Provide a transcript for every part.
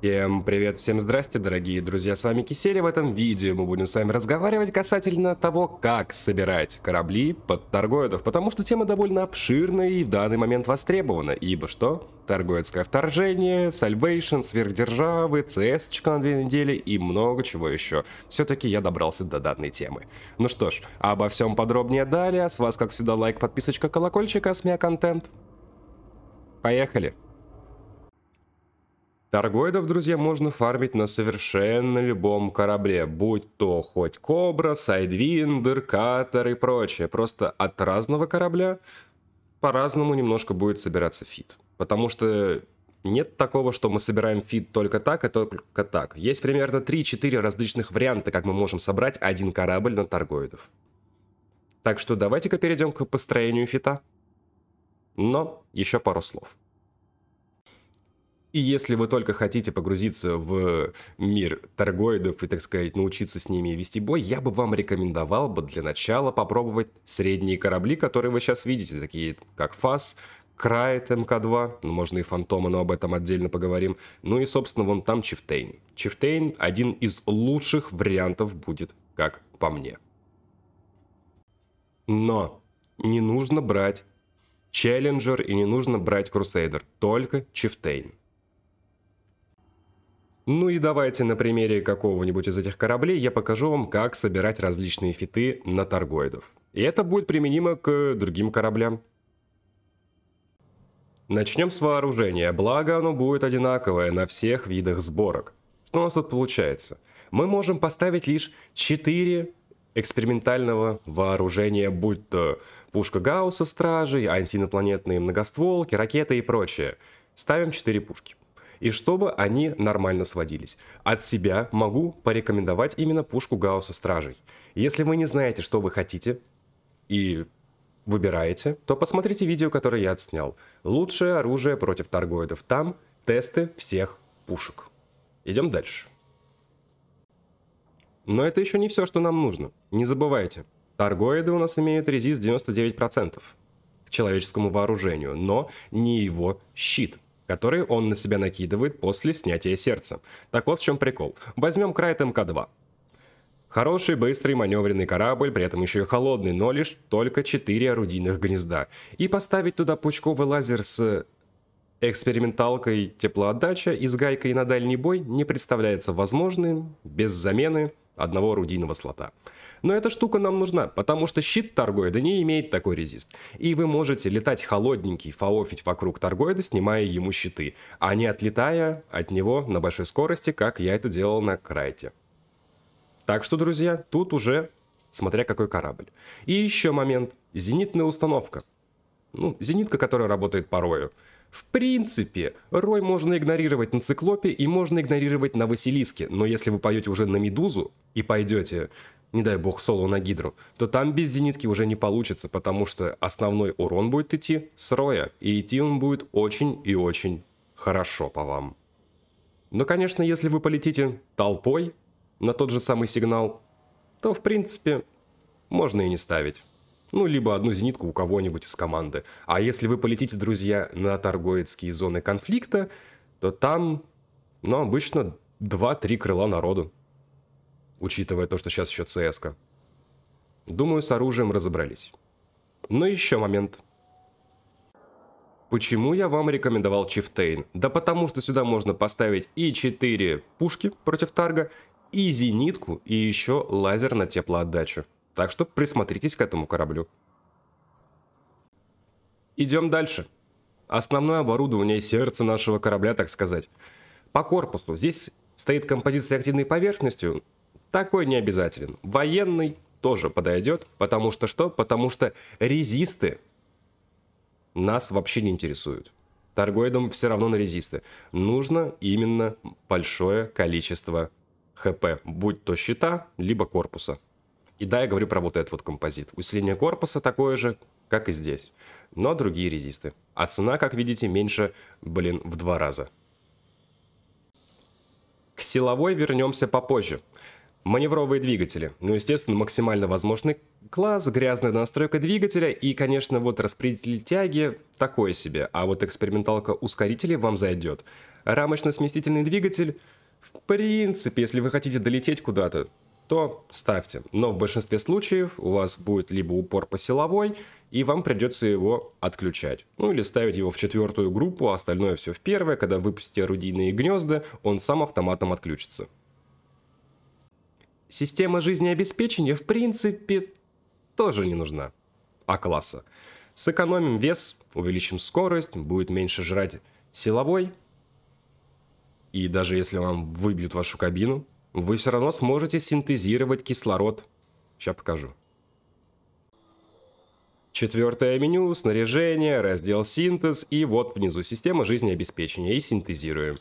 Всем привет, всем здрасте, дорогие друзья, с вами Кисель, в этом видео мы будем с вами разговаривать касательно того, как собирать корабли под торгоидов, потому что тема довольно обширная и в данный момент востребована, ибо что? Торгоидское вторжение, Сальвейшн, Сверхдержавы, cs на две недели и много чего еще. Все-таки я добрался до данной темы. Ну что ж, обо всем подробнее далее, с вас как всегда лайк, подписочка, колокольчик, а с меня контент. Поехали! Торгоидов, друзья, можно фармить на совершенно любом корабле, будь то хоть Кобра, Сайдвиндер, Катер и прочее. Просто от разного корабля по-разному немножко будет собираться фит. Потому что нет такого, что мы собираем фит только так и только так. Есть примерно 3-4 различных варианта, как мы можем собрать один корабль на торгоидов. Так что давайте-ка перейдем к построению фита. Но еще пару слов. И если вы только хотите погрузиться в мир торгоидов и, так сказать, научиться с ними вести бой, я бы вам рекомендовал бы для начала попробовать средние корабли, которые вы сейчас видите, такие как ФАС, Крайт МК-2, ну, можно и Фантома, но об этом отдельно поговорим. Ну и, собственно, вон там Чифтейн. Чифтейн один из лучших вариантов будет, как по мне. Но не нужно брать Челленджер и не нужно брать Крусейдер, только Чифтейн. Ну и давайте на примере какого-нибудь из этих кораблей я покажу вам, как собирать различные фиты на торгоидов. И это будет применимо к другим кораблям. Начнем с вооружения, благо оно будет одинаковое на всех видах сборок. Что у нас тут получается? Мы можем поставить лишь 4 экспериментального вооружения, будь то пушка Гаусса, стражи, антиинопланетные многостволки, ракеты и прочее. Ставим 4 пушки и чтобы они нормально сводились. От себя могу порекомендовать именно пушку Гаусса Стражей. Если вы не знаете, что вы хотите, и выбираете, то посмотрите видео, которое я отснял. Лучшее оружие против торгоидов. Там тесты всех пушек. Идем дальше. Но это еще не все, что нам нужно. Не забывайте, торгоиды у нас имеют резист 99% к человеческому вооружению, но не его щит – которые он на себя накидывает после снятия сердца. Так вот в чем прикол. Возьмем Крайт МК-2. Хороший, быстрый, маневренный корабль, при этом еще и холодный, но лишь только 4 орудийных гнезда. И поставить туда пучковый лазер с эксперименталкой теплоотдача и с гайкой на дальний бой не представляется возможным без замены одного орудийного слота. Но эта штука нам нужна, потому что щит торгоида не имеет такой резист. И вы можете летать холодненький, фаофить вокруг торгоида, снимая ему щиты, а не отлетая от него на большой скорости, как я это делал на Крайте. Так что, друзья, тут уже смотря какой корабль. И еще момент. Зенитная установка. Ну, зенитка, которая работает порою. В принципе, рой можно игнорировать на циклопе и можно игнорировать на Василиске, но если вы поете уже на Медузу и пойдете, не дай бог, соло на Гидру, то там без зенитки уже не получится, потому что основной урон будет идти с роя, и идти он будет очень и очень хорошо по вам. Но, конечно, если вы полетите толпой на тот же самый сигнал, то, в принципе, можно и не ставить. Ну, либо одну зенитку у кого-нибудь из команды. А если вы полетите, друзья, на торговецкие зоны конфликта, то там, ну, обычно 2-3 крыла народу. Учитывая то, что сейчас еще ЦСК. Думаю, с оружием разобрались. Но ну, еще момент. Почему я вам рекомендовал Чифтейн? Да потому что сюда можно поставить и 4 пушки против Тарга, и зенитку, и еще лазер на теплоотдачу. Так что присмотритесь к этому кораблю. Идем дальше. Основное оборудование, сердце нашего корабля, так сказать. По корпусу. Здесь стоит композит с реактивной поверхностью. Такой не обязателен. Военный тоже подойдет, потому что что? Потому что резисты нас вообще не интересуют. Торгоидам все равно на резисты. Нужно именно большое количество ХП, будь то щита, либо корпуса. И да, я говорю про вот этот вот композит. Усиление корпуса такое же, как и здесь, но другие резисты. А цена, как видите, меньше, блин, в два раза. К силовой вернемся попозже. Маневровые двигатели. Ну, естественно, максимально возможный класс, грязная настройка двигателя и, конечно, вот распределитель тяги такое себе, а вот эксперименталка ускорителей вам зайдет. Рамочно-сместительный двигатель, в принципе, если вы хотите долететь куда-то, то ставьте. Но в большинстве случаев у вас будет либо упор по силовой, и вам придется его отключать. Ну или ставить его в четвертую группу, а остальное все в первое. Когда выпустите орудийные гнезда, он сам автоматом отключится. Система жизнеобеспечения, в принципе, тоже не нужна. А-класса. Сэкономим вес, увеличим скорость, будет меньше жрать силовой. И даже если вам выбьют вашу кабину, вы все равно сможете синтезировать кислород. Сейчас покажу. Четвертое меню, снаряжение, раздел синтез и вот внизу система жизнеобеспечения и синтезируем.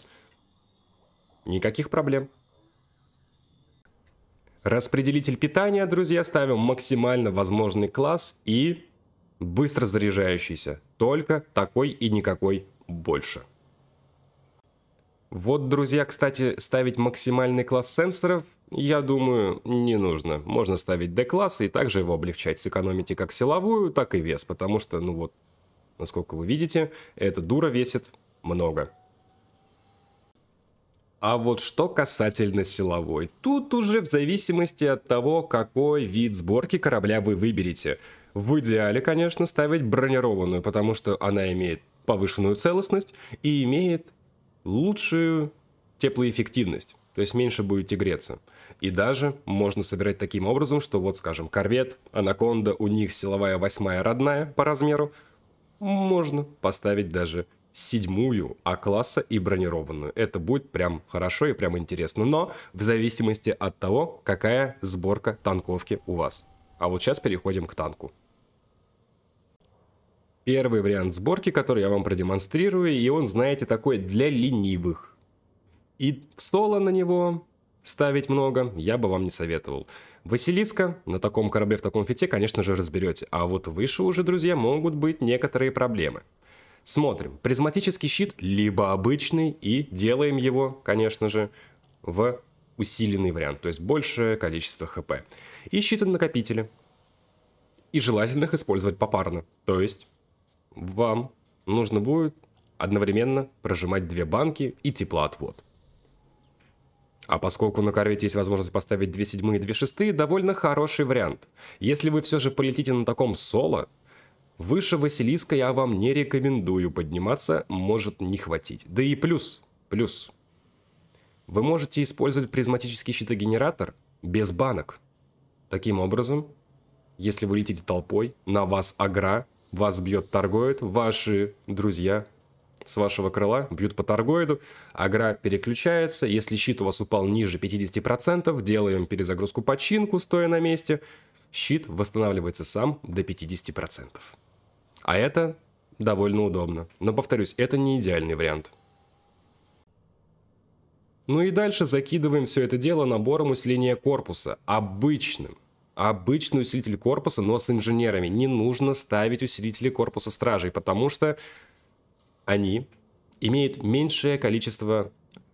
Никаких проблем. Распределитель питания, друзья, ставим максимально возможный класс и быстро заряжающийся. Только такой и никакой больше. Вот, друзья, кстати, ставить максимальный класс сенсоров, я думаю, не нужно. Можно ставить D-класс и также его облегчать. Сэкономите как силовую, так и вес, потому что, ну вот, насколько вы видите, эта дура весит много. А вот что касательно силовой, тут уже в зависимости от того, какой вид сборки корабля вы выберете. В идеале, конечно, ставить бронированную, потому что она имеет повышенную целостность и имеет лучшую теплоэффективность, то есть меньше будете греться. И даже можно собирать таким образом, что вот, скажем, корвет, анаконда, у них силовая восьмая родная по размеру, можно поставить даже седьмую А-класса и бронированную. Это будет прям хорошо и прям интересно, но в зависимости от того, какая сборка танковки у вас. А вот сейчас переходим к танку первый вариант сборки, который я вам продемонстрирую, и он, знаете, такой для ленивых. И в соло на него ставить много я бы вам не советовал. Василиска на таком корабле в таком фите, конечно же, разберете, а вот выше уже, друзья, могут быть некоторые проблемы. Смотрим. Призматический щит, либо обычный, и делаем его, конечно же, в усиленный вариант, то есть большее количество хп. И щиты накопители. И желательно их использовать попарно, то есть вам нужно будет одновременно прожимать две банки и теплоотвод. А поскольку на корвете есть возможность поставить 2 седьмые и 2 шестые, довольно хороший вариант. Если вы все же полетите на таком соло, выше Василиска я вам не рекомендую подниматься, может не хватить. Да и плюс, плюс. Вы можете использовать призматический щитогенератор без банок. Таким образом, если вы летите толпой, на вас агра, вас бьет торгоид, ваши друзья с вашего крыла бьют по торгоиду, агра переключается, если щит у вас упал ниже 50%, делаем перезагрузку починку, стоя на месте, щит восстанавливается сам до 50%. А это довольно удобно. Но, повторюсь, это не идеальный вариант. Ну и дальше закидываем все это дело набором усиления корпуса, обычным, обычный усилитель корпуса, но с инженерами. Не нужно ставить усилители корпуса стражей, потому что они имеют меньшее количество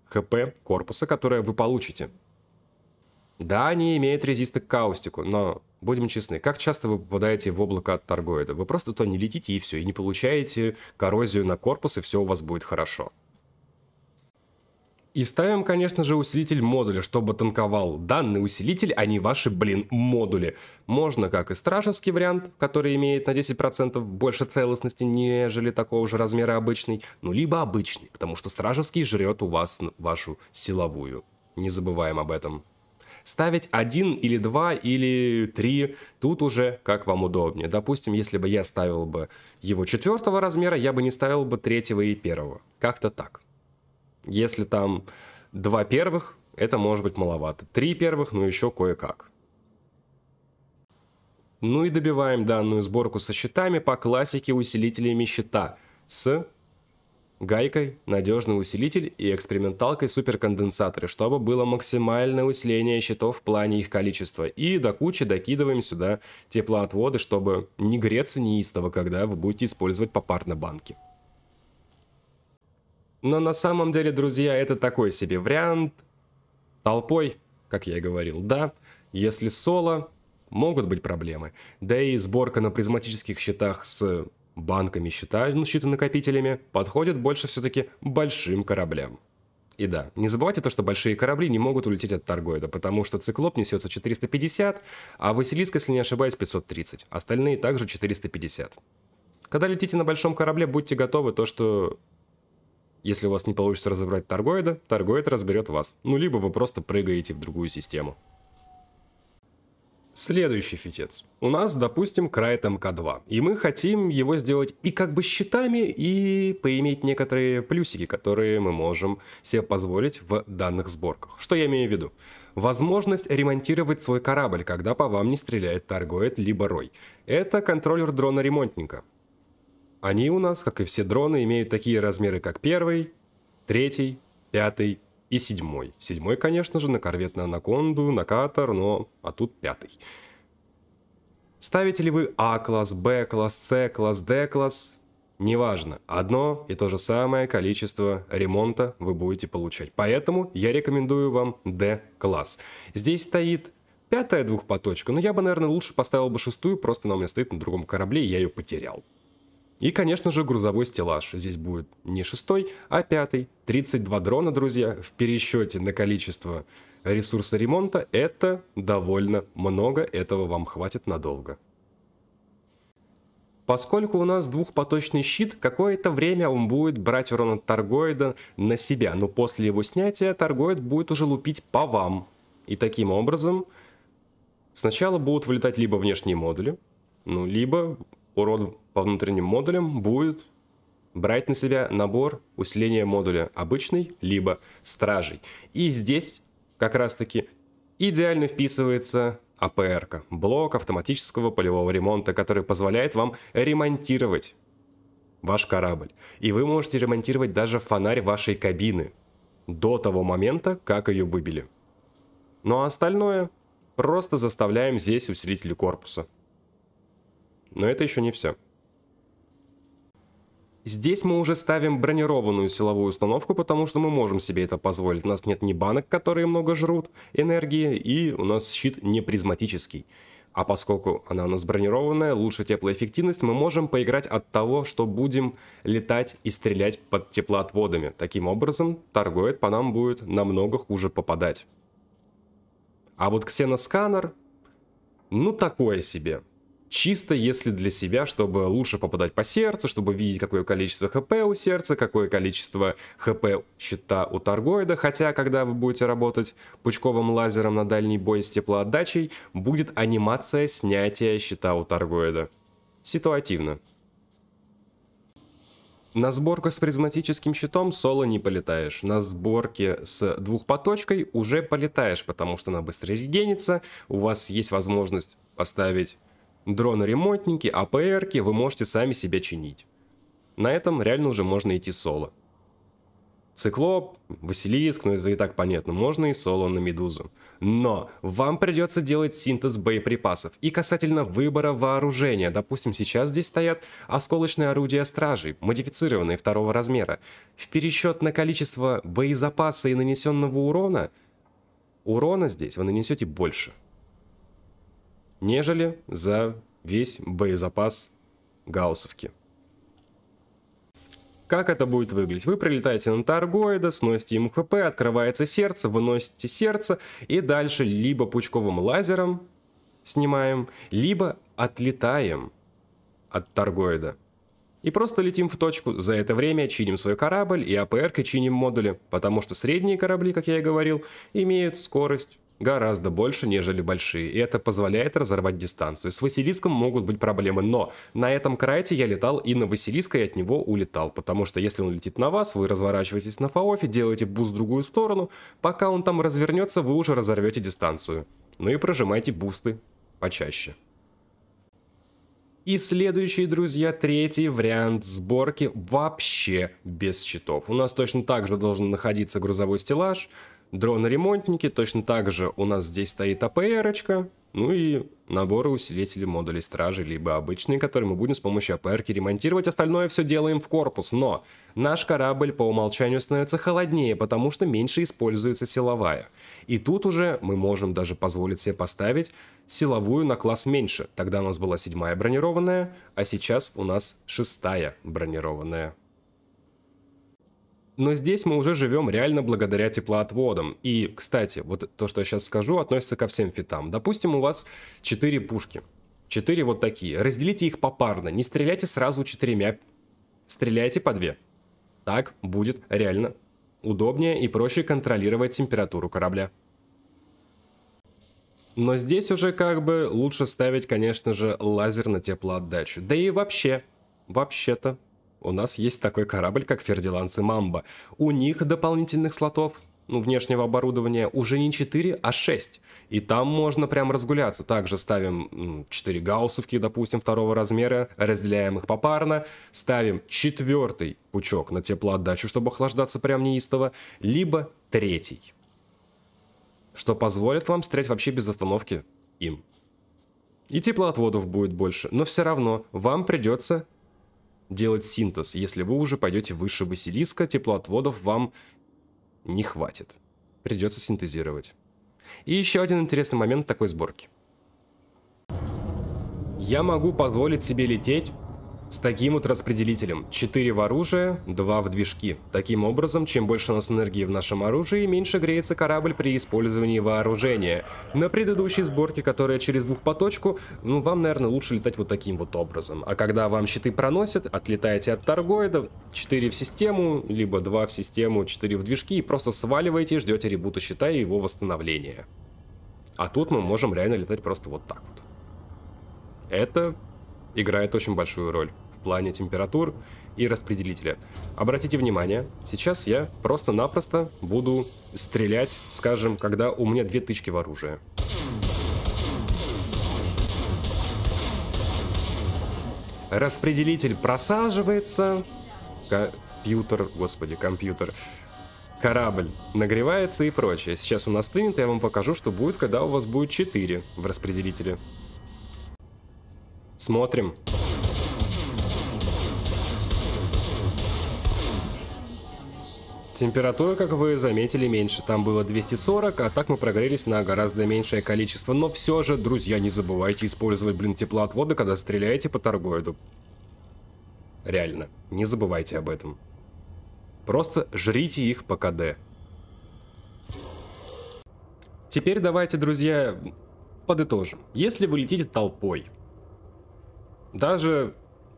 хп корпуса, которое вы получите. Да, они имеют резисты к каустику, но будем честны, как часто вы попадаете в облако от торгоида? Вы просто то не летите и все, и не получаете коррозию на корпус, и все у вас будет хорошо. И ставим, конечно же, усилитель модуля, чтобы танковал. Данный усилитель, а не ваши, блин, модули. Можно как и стражеский вариант, который имеет на 10% больше целостности, нежели такого же размера обычный. Ну, либо обычный, потому что стражеский жрет у вас вашу силовую. Не забываем об этом. Ставить один или два или три тут уже как вам удобнее. Допустим, если бы я ставил бы его четвертого размера, я бы не ставил бы третьего и первого. Как-то так. Если там два первых, это может быть маловато. Три первых, ну еще кое-как. Ну и добиваем данную сборку со щитами по классике усилителями щита с гайкой, надежный усилитель и эксперименталкой суперконденсаторы, чтобы было максимальное усиление щитов в плане их количества. И до кучи докидываем сюда теплоотводы, чтобы не греться неистово, когда вы будете использовать попарно банки. Но на самом деле, друзья, это такой себе вариант. Толпой, как я и говорил, да. Если соло, могут быть проблемы. Да и сборка на призматических счетах с банками счета, ну, счета накопителями, подходит больше все-таки большим кораблям. И да, не забывайте то, что большие корабли не могут улететь от торгоида, потому что циклоп несется 450, а Василиск, если не ошибаюсь, 530. Остальные также 450. Когда летите на большом корабле, будьте готовы то, что если у вас не получится разобрать торгоида, торгоид разберет вас. Ну, либо вы просто прыгаете в другую систему. Следующий фитец. У нас, допустим, крайт МК2, и мы хотим его сделать и как бы щитами, и поиметь некоторые плюсики, которые мы можем себе позволить в данных сборках. Что я имею в виду? Возможность ремонтировать свой корабль, когда по вам не стреляет Торгоид либо рой. Это контроллер дрона ремонтника. Они у нас, как и все дроны, имеют такие размеры, как первый, третий, пятый и седьмой. Седьмой, конечно же, на корвет на анаконду, на катер, но... А тут пятый. Ставите ли вы А-класс, Б-класс, С-класс, Д-класс? Неважно, одно и то же самое количество ремонта вы будете получать. Поэтому я рекомендую вам д класс Здесь стоит пятая двухпоточка, но я бы, наверное, лучше поставил бы шестую, просто она у меня стоит на другом корабле, и я ее потерял. И, конечно же, грузовой стеллаж. Здесь будет не шестой, а пятый. 32 дрона, друзья, в пересчете на количество ресурса ремонта это довольно много, этого вам хватит надолго. Поскольку у нас двухпоточный щит, какое-то время он будет брать урон от торгоида на себя, но после его снятия торгоид будет уже лупить по вам. И таким образом сначала будут вылетать либо внешние модули, ну, либо урон по внутренним модулям будет брать на себя набор усиления модуля обычный, либо стражей. И здесь как раз-таки идеально вписывается АПР, блок автоматического полевого ремонта, который позволяет вам ремонтировать ваш корабль. И вы можете ремонтировать даже фонарь вашей кабины до того момента, как ее выбили. Ну а остальное просто заставляем здесь усилители корпуса. Но это еще не все. Здесь мы уже ставим бронированную силовую установку, потому что мы можем себе это позволить. У нас нет ни банок, которые много жрут энергии, и у нас щит не призматический. А поскольку она у нас бронированная, лучше теплоэффективность, мы можем поиграть от того, что будем летать и стрелять под теплоотводами. Таким образом, торгует по нам будет намного хуже попадать. А вот ксеносканер, ну такое себе чисто если для себя, чтобы лучше попадать по сердцу, чтобы видеть, какое количество хп у сердца, какое количество хп счета у торгоида. Хотя, когда вы будете работать пучковым лазером на дальний бой с теплоотдачей, будет анимация снятия счета у торгоида. Ситуативно. На сборку с призматическим щитом соло не полетаешь. На сборке с двухпоточкой уже полетаешь, потому что она быстро регенится. У вас есть возможность поставить Дроны-ремонтники, АПРки вы можете сами себя чинить. На этом реально уже можно идти соло. Циклоп, Василиск, ну это и так понятно, можно и соло на Медузу. Но вам придется делать синтез боеприпасов. И касательно выбора вооружения, допустим, сейчас здесь стоят осколочные орудия стражей, модифицированные второго размера. В пересчет на количество боезапаса и нанесенного урона, урона здесь вы нанесете больше нежели за весь боезапас Гаусовки. Как это будет выглядеть? Вы прилетаете на таргоида, сносите ему хп, открывается сердце, выносите сердце и дальше либо пучковым лазером снимаем, либо отлетаем от таргоида И просто летим в точку, за это время чиним свой корабль и АПР чиним модули, потому что средние корабли, как я и говорил, имеют скорость гораздо больше, нежели большие. И это позволяет разорвать дистанцию. С Василиском могут быть проблемы, но на этом крайте я летал и на Василиска, и от него улетал. Потому что если он летит на вас, вы разворачиваетесь на Фаофе, делаете буст в другую сторону. Пока он там развернется, вы уже разорвете дистанцию. Ну и прожимайте бусты почаще. И следующий, друзья, третий вариант сборки вообще без щитов. У нас точно так же должен находиться грузовой стеллаж, дроны-ремонтники, точно так же у нас здесь стоит АПРочка, ну и наборы усилителей модулей стражи, либо обычные, которые мы будем с помощью АПРки ремонтировать. Остальное все делаем в корпус, но наш корабль по умолчанию становится холоднее, потому что меньше используется силовая. И тут уже мы можем даже позволить себе поставить силовую на класс меньше. Тогда у нас была седьмая бронированная, а сейчас у нас шестая бронированная но здесь мы уже живем реально благодаря теплоотводам. И, кстати, вот то, что я сейчас скажу, относится ко всем фитам. Допустим, у вас 4 пушки. 4 вот такие. Разделите их попарно. Не стреляйте сразу четырьмя Стреляйте по две. Так будет реально удобнее и проще контролировать температуру корабля. Но здесь уже как бы лучше ставить, конечно же, лазер на теплоотдачу. Да и вообще, вообще-то, у нас есть такой корабль, как Фердиланс и Мамба. У них дополнительных слотов ну, внешнего оборудования уже не 4, а 6. И там можно прям разгуляться. Также ставим 4 гауссовки, допустим, второго размера, разделяем их попарно, ставим четвертый пучок на теплоотдачу, чтобы охлаждаться прям неистово, либо третий, что позволит вам стрелять вообще без остановки им. И теплоотводов будет больше, но все равно вам придется делать синтез, если вы уже пойдете выше Василиска, теплоотводов вам не хватит. Придется синтезировать. И еще один интересный момент такой сборки. Я могу позволить себе лететь с таким вот распределителем. 4 в оружие, 2 в движки. Таким образом, чем больше у нас энергии в нашем оружии, меньше греется корабль при использовании вооружения. На предыдущей сборке, которая через двухпоточку, ну, вам, наверное, лучше летать вот таким вот образом. А когда вам щиты проносят, отлетаете от торгоида, 4 в систему, либо 2 в систему, 4 в движки, и просто сваливаете и ждете ребута щита и его восстановления. А тут мы можем реально летать просто вот так вот. Это играет очень большую роль плане температур и распределителя. Обратите внимание, сейчас я просто-напросто буду стрелять, скажем, когда у меня две тычки в оружии. Распределитель просаживается. Компьютер, господи, компьютер. Корабль нагревается и прочее. Сейчас он остынет, и я вам покажу, что будет, когда у вас будет 4 в распределителе. Смотрим. Смотрим. Температура, как вы заметили, меньше. Там было 240, а так мы прогрелись на гораздо меньшее количество. Но все же, друзья, не забывайте использовать, блин, теплоотводы, когда стреляете по торгоиду. Реально, не забывайте об этом. Просто жрите их по КД. Теперь давайте, друзья, подытожим. Если вы летите толпой, даже,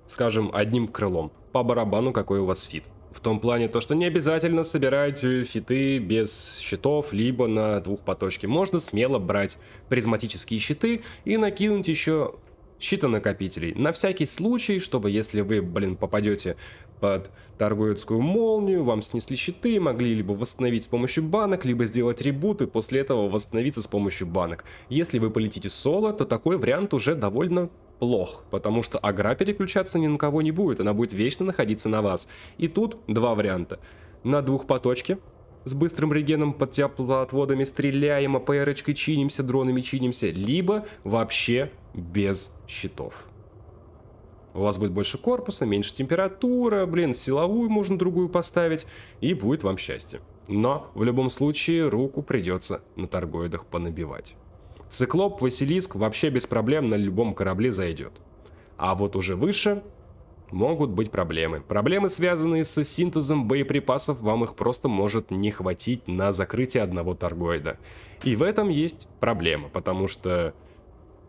скажем, одним крылом, по барабану, какой у вас фит, в том плане, то, что не обязательно собирать э, фиты без щитов, либо на двух поточке. Можно смело брать призматические щиты и накинуть еще щита накопителей. На всякий случай, чтобы если вы, блин, попадете под торговецкую молнию, вам снесли щиты, могли либо восстановить с помощью банок, либо сделать ребут и после этого восстановиться с помощью банок. Если вы полетите соло, то такой вариант уже довольно плох, потому что агра переключаться ни на кого не будет, она будет вечно находиться на вас. И тут два варианта. На двух поточке с быстрым регеном под теплоотводами стреляем, а АПРочкой чинимся, дронами чинимся, либо вообще без щитов. У вас будет больше корпуса, меньше температура, блин, силовую можно другую поставить, и будет вам счастье. Но в любом случае руку придется на торгоидах понабивать. Циклоп Василиск вообще без проблем на любом корабле зайдет. А вот уже выше могут быть проблемы. Проблемы, связанные со синтезом боеприпасов, вам их просто может не хватить на закрытие одного торгоида. И в этом есть проблема, потому что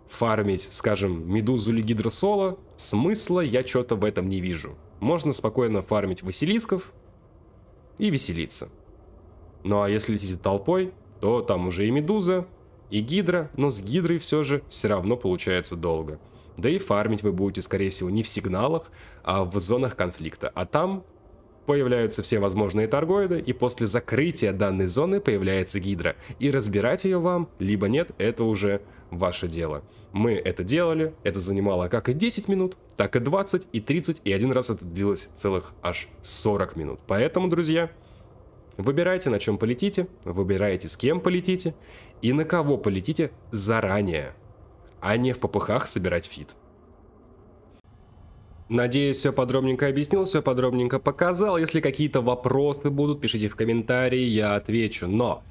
фармить, скажем, медузу или гидросола, смысла я что-то в этом не вижу. Можно спокойно фармить василисков и веселиться. Ну а если летите толпой, то там уже и медуза, и гидра, но с гидрой все же все равно получается долго. Да и фармить вы будете, скорее всего, не в сигналах, а в зонах конфликта. А там появляются все возможные торгоиды, и после закрытия данной зоны появляется гидра. И разбирать ее вам, либо нет, это уже ваше дело. Мы это делали, это занимало как и 10 минут, так и 20, и 30, и один раз это длилось целых аж 40 минут. Поэтому, друзья, выбирайте, на чем полетите, выбирайте, с кем полетите, и на кого полетите заранее, а не в попыхах собирать фит. Надеюсь, все подробненько объяснил, все подробненько показал. Если какие-то вопросы будут, пишите в комментарии, я отвечу. Но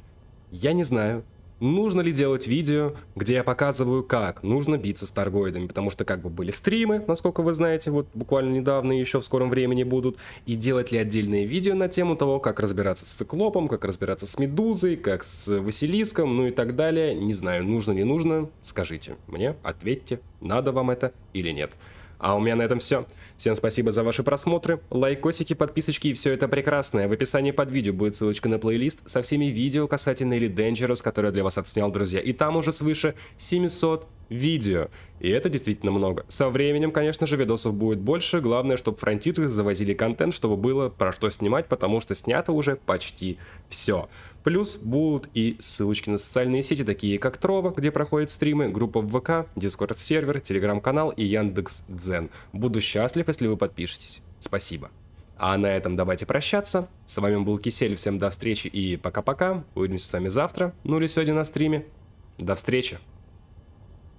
я не знаю, нужно ли делать видео, где я показываю, как нужно биться с торгоидами, потому что как бы были стримы, насколько вы знаете, вот буквально недавно и еще в скором времени будут, и делать ли отдельные видео на тему того, как разбираться с циклопом, как разбираться с медузой, как с Василиском, ну и так далее, не знаю, нужно ли, нужно, скажите мне, ответьте, надо вам это или нет. А у меня на этом все. Всем спасибо за ваши просмотры, лайкосики, подписочки и все это прекрасное. В описании под видео будет ссылочка на плейлист со всеми видео касательно или Dangerous, которые я для вас отснял, друзья. И там уже свыше 700 видео. И это действительно много. Со временем, конечно же, видосов будет больше. Главное, чтобы фронтиты завозили контент, чтобы было про что снимать, потому что снято уже почти все. Плюс будут и ссылочки на социальные сети, такие как Трова, где проходят стримы, группа в ВК, Дискорд-сервер, Телеграм-канал и Яндекс Дзен. Буду счастлив, если вы подпишетесь. Спасибо. А на этом давайте прощаться. С вами был Кисель, всем до встречи и пока-пока. Увидимся с вами завтра, ну или сегодня на стриме. До встречи!